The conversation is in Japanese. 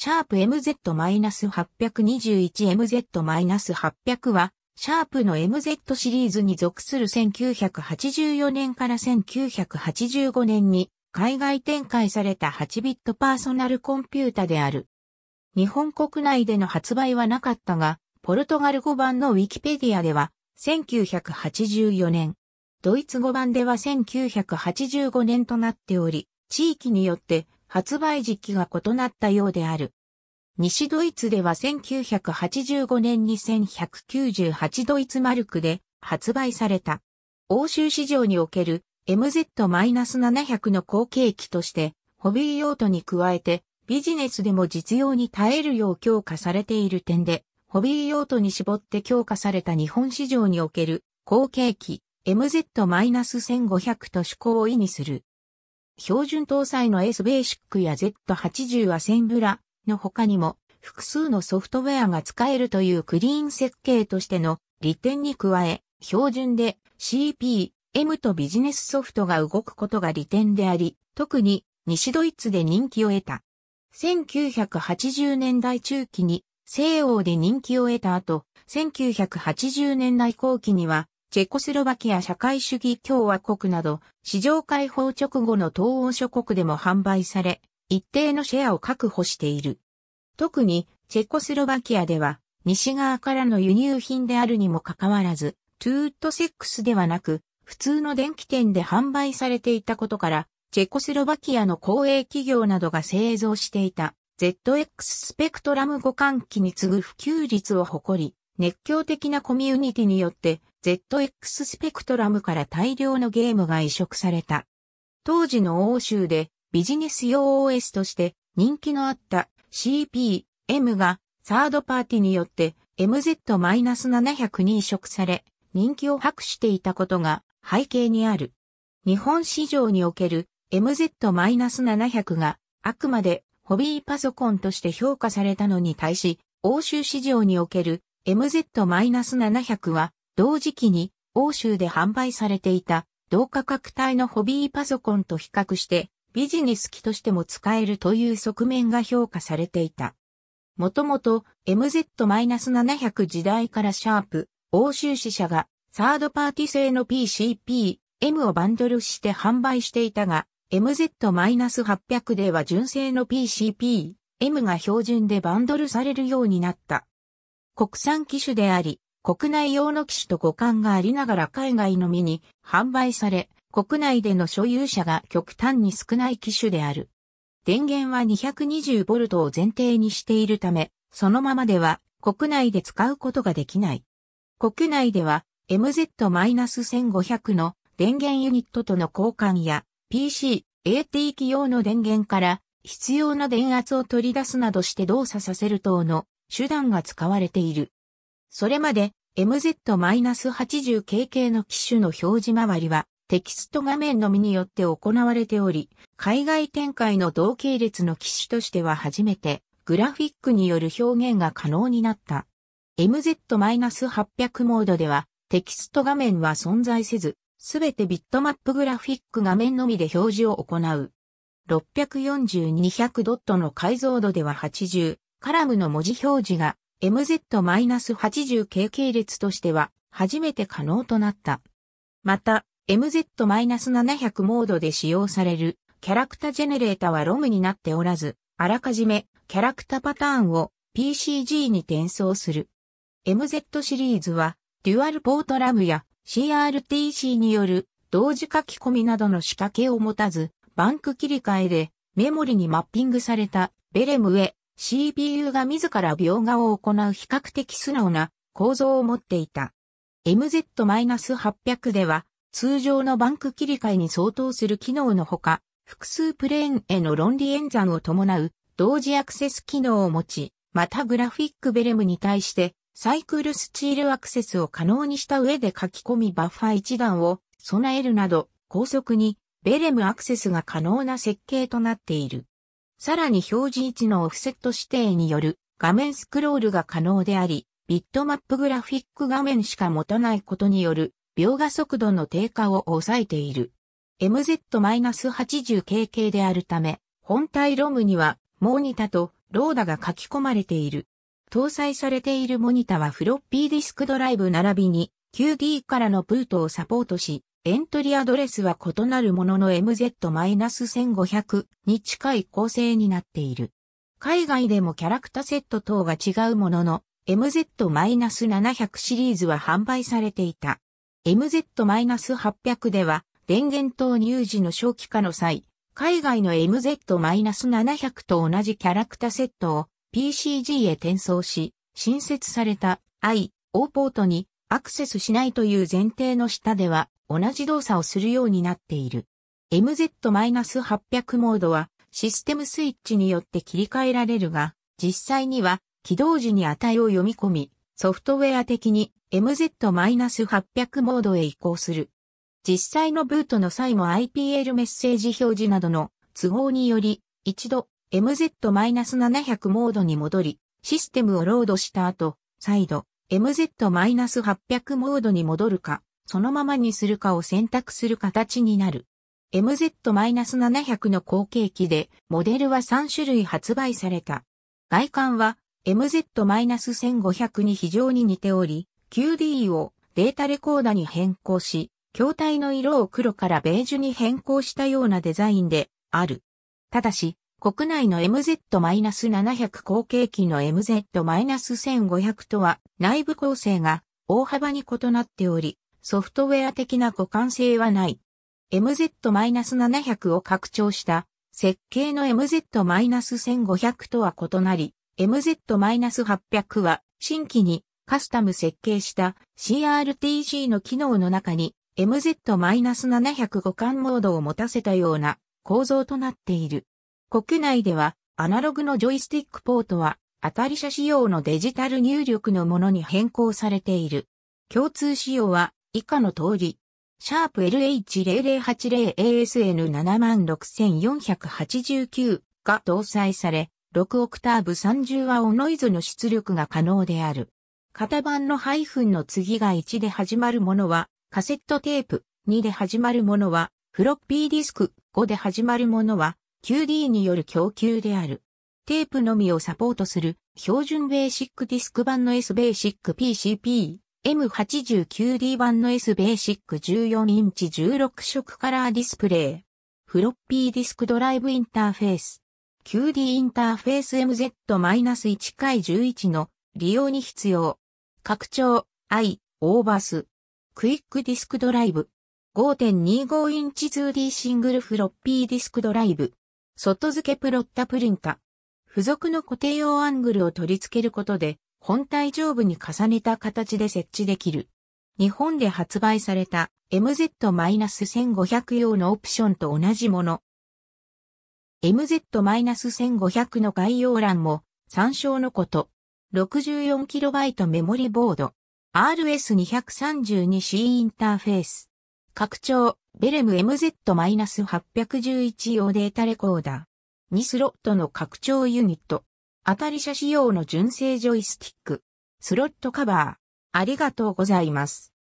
シャープ MZ-821MZ-800 は、シャープの MZ シリーズに属する1984年から1985年に海外展開された8ビットパーソナルコンピュータである。日本国内での発売はなかったが、ポルトガル語版のウィキペディアでは1984年、ドイツ語版では1985年となっており、地域によって発売時期が異なったようである。西ドイツでは1985年に1198ドイツマルクで発売された。欧州市場における MZ-700 の後継機として、ホビー用途に加えてビジネスでも実用に耐えるよう強化されている点で、ホビー用途に絞って強化された日本市場における後継機 MZ-1500 と趣向を意味する。標準搭載の S ベーシックや Z80 アセンブラ、の他にも、複数のソフトウェアが使えるというクリーン設計としての利点に加え、標準で CP、M とビジネスソフトが動くことが利点であり、特に西ドイツで人気を得た。1980年代中期に西欧で人気を得た後、1980年代後期には、チェコスロバキア社会主義共和国など、市場開放直後の東欧諸国でも販売され、一定のシェアを確保している。特に、チェコスロバキアでは、西側からの輸入品であるにもかかわらず、トゥーットセックスではなく、普通の電気店で販売されていたことから、チェコスロバキアの公営企業などが製造していた ZX スペクトラム互換機に次ぐ普及率を誇り、熱狂的なコミュニティによって ZX スペクトラムから大量のゲームが移植された。当時の欧州でビジネス用 OS として人気のあった CPM がサードパーティによって MZ-700 に移植され、人気を博していたことが背景にある。日本市場における MZ-700 があくまでホビーパソコンとして評価されたのに対し、欧州市場における MZ-700 は同時期に欧州で販売されていた同価格帯のホビーパソコンと比較してビジネス機としても使えるという側面が評価されていた。もともと MZ-700 時代からシャープ、欧州支社がサードパーティ製の PCP、M をバンドルして販売していたが、MZ-800 では純正の PCP、M が標準でバンドルされるようになった。国産機種であり、国内用の機種と互換がありながら海外のみに販売され、国内での所有者が極端に少ない機種である。電源は 220V を前提にしているため、そのままでは国内で使うことができない。国内では MZ-1500 の電源ユニットとの交換や PC、AT 機用の電源から必要な電圧を取り出すなどして動作させる等の手段が使われている。それまで MZ-80 k k の機種の表示周りはテキスト画面のみによって行われており、海外展開の同系列の機種としては初めて、グラフィックによる表現が可能になった。MZ-800 モードでは、テキスト画面は存在せず、すべてビットマップグラフィック画面のみで表示を行う。640-200ドットの解像度では80、カラムの文字表示が MZ-80 系系列としては初めて可能となった。また、MZ-700 モードで使用されるキャラクタジェネレータはロムになっておらず、あらかじめキャラクタパターンを PCG に転送する。MZ シリーズは、デュアルポートラムや CRTC による同時書き込みなどの仕掛けを持たず、バンク切り替えでメモリにマッピングされたベレムへ CPU が自ら描画を行う比較的素直な構造を持っていた。MZ-800 では通常のバンク切り替えに相当する機能のほか、複数プレーンへの論理演算を伴う同時アクセス機能を持ち、またグラフィックベレムに対してサイクルスチールアクセスを可能にした上で書き込みバッファ一段を備えるなど高速にベレムアクセスが可能な設計となっている。さらに表示位置のオフセット指定による画面スクロールが可能であり、ビットマップグラフィック画面しか持たないことによる描画速度の低下を抑えている。MZ-80 k k であるため、本体ロムには、モニタとローダが書き込まれている。搭載されているモニタはフロッピーディスクドライブ並びに QD からのプートをサポートし、エントリーアドレスは異なるものの MZ-1500 に近い構成になっている。海外でもキャラクターセット等が違うものの、MZ-700 シリーズは販売されていた。MZ-800 では、電源投入時の正規化の際、海外の MZ-700 と同じキャラクターセットを PCG へ転送し、新設された I、O ポートにアクセスしないという前提の下では同じ動作をするようになっている。MZ-800 モードはシステムスイッチによって切り替えられるが、実際には起動時に値を読み込み、ソフトウェア的に MZ-800 モードへ移行する。実際のブートの際も IPL メッセージ表示などの都合により、一度 MZ-700 モードに戻り、システムをロードした後、再度 MZ-800 モードに戻るか、そのままにするかを選択する形になる。MZ-700 の後継機で、モデルは3種類発売された。外観は MZ-1500 に非常に似ており、QD をデータレコーダに変更し、筐体の色を黒からベージュに変更したようなデザインである。ただし、国内の MZ-700 後継機の MZ-1500 とは内部構成が大幅に異なっており、ソフトウェア的な互換性はない。MZ-700 を拡張した設計の MZ-1500 とは異なり、MZ-800 は新規にカスタム設計した CRTC の機能の中に MZ-705 感モードを持たせたような構造となっている。国内ではアナログのジョイスティックポートは当たり車仕様のデジタル入力のものに変更されている。共通仕様は以下の通り。シャープ LH0080ASN76489 が搭載され、6オクターブ30和オノイズの出力が可能である。型番のハイフンの次が1で始まるものは、カセットテープ、2で始まるものは、フロッピーディスク、5で始まるものは、QD による供給である。テープのみをサポートする、標準ベーシックディスク版の S ベーシック PCP、M89D 版の S ベーシック14インチ16色カラーディスプレイ。フロッピーディスクドライブインターフェース。QD インターフェース MZ-1 回11の利用に必要。拡張、i、オーバース。クイックディスクドライブ。5.25インチ 2D シングルフロッピーディスクドライブ。外付けプロッタプリンタ。付属の固定用アングルを取り付けることで、本体上部に重ねた形で設置できる。日本で発売された MZ-1500 用のオプションと同じもの。MZ-1500 の概要欄も参照のこと。64KB メモリボード。RS232C インターフェース。拡張、ベレム MZ-811 用データレコーダー。2スロットの拡張ユニット。当たり車仕様の純正ジョイスティック。スロットカバー。ありがとうございます。